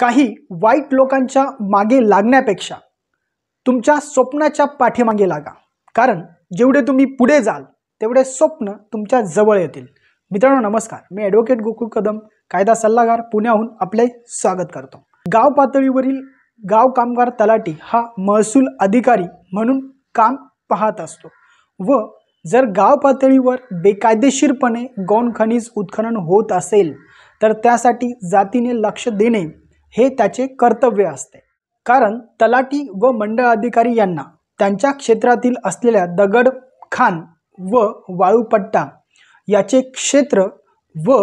काही वाईट लोकांच्या मागे लागण्यापेक्षा तुमच्या स्वप्नाच्या पाठीमागे लागा कारण जेवढे तुम्ही पुढे जाल तेवढे स्वप्न तुमच्या जवळ येतील मित्रांनो नमस्कार मी ॲडव्होकेट गोकुळ कदम कायदा सल्लागार पुण्याहून आपले स्वागत करतो गाव पातळीवरील गाव कामगार तलाठी हा महसूल अधिकारी म्हणून काम पाहत असतो व जर गाव पातळीवर बेकायदेशीरपणे गौण खनिज उत्खनन होत असेल तर त्यासाठी जातीने लक्ष देणे हे त्याचे कर्तव्य असते कारण तलाठी व मंडळ अधिकारी यांना त्यांच्या क्षेत्रातील असलेल्या दगड खान व वाळूपट्टा याचे क्षेत्र व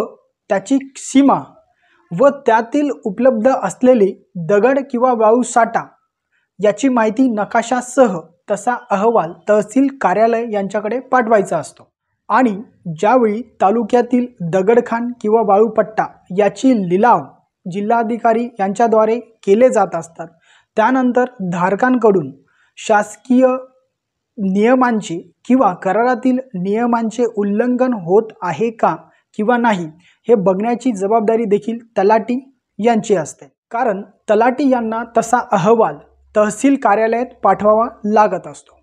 त्याची सीमा व त्यातील उपलब्ध असलेली दगड किंवा साठा याची माहिती नकाशासह तसा अहवाल तहसील कार्यालय यांच्याकडे पाठवायचा असतो आणि ज्यावेळी तालुक्यातील दगडखान किंवा वाळूपट्टा याची लिलाव जिल्हाधिकारी यांच्याद्वारे केले जात असतात त्यानंतर धारकांकडून शासकीय नियमांचे किंवा करारातील नियमांचे उल्लंघन होत आहे का किंवा नाही हे बघण्याची जबाबदारी देखील तलाटी यांची असते कारण तलाटी यांना तसा अहवाल तहसील कार्यालयात पाठवावा लागत असतो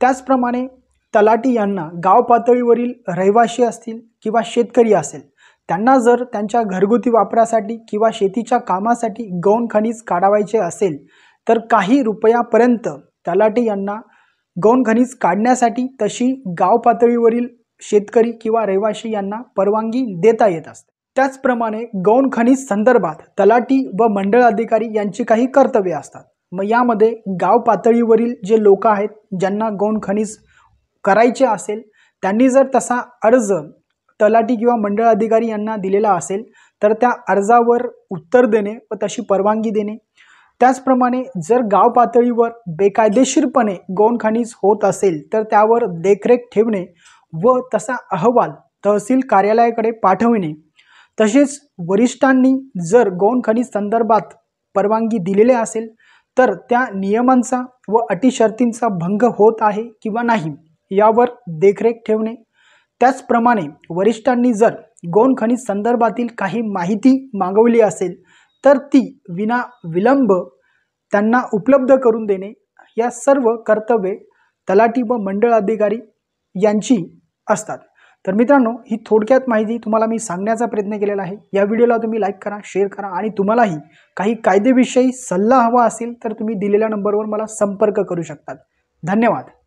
त्याचप्रमाणे तलाटी यांना गाव पातळीवरील रहिवाशी असतील किंवा शेतकरी असेल त्यांना जर त्यांच्या घरगुती वापरासाठी किंवा शेतीच्या कामासाठी गौण खनिज काढावायचे असेल तर काही रुपयापर्यंत तलाटे यांना गौण खनिज काढण्यासाठी तशी गाव पातळीवरील शेतकरी किंवा रहिवाशी यांना परवानगी देता येत असते त्याचप्रमाणे गौण खनिज संदर्भात तलाटी व मंडळ अधिकारी यांची काही कर्तव्ये असतात मग यामध्ये गाव पातळीवरील जे लोक आहेत ज्यांना गौण खनिज करायचे असेल त्यांनी जर तसा अर्ज तलाठी किंवा मंडळ अधिकारी यांना दिलेला असेल तर त्या अर्जावर उत्तर देणे व तशी परवानगी देणे त्याचप्रमाणे जर गाव पातळीवर बेकायदेशीरपणे खनिज होत असेल तर त्यावर देखरेख ठेवणे व तसा अहवाल तहसील कार्यालयाकडे पाठविणे तसेच वरिष्ठांनी जर खनिज संदर्भात परवानगी दिलेले असेल तर त्या नियमांचा व अटी शर्तींचा भंग होत आहे किंवा नाही यावर देखरेख ठेवणे त्याचप्रमाणे वरिष्ठांनी जर गौण खनिज संदर्भातील काही माहिती मागवली असेल तर ती विना विलंब त्यांना उपलब्ध करून देणे या सर्व कर्तव्ये तलाठी व मंडळ अधिकारी यांची असतात तर मित्रांनो ही थोडक्यात माहिती तुम्हाला मी सांगण्याचा प्रयत्न केलेला आहे या व्हिडिओला तुम्ही लाईक करा शेअर करा आणि तुम्हालाही काही कायदेविषयी सल्ला हवा असेल तर तुम्ही दिलेल्या नंबरवर मला संपर्क करू शकतात धन्यवाद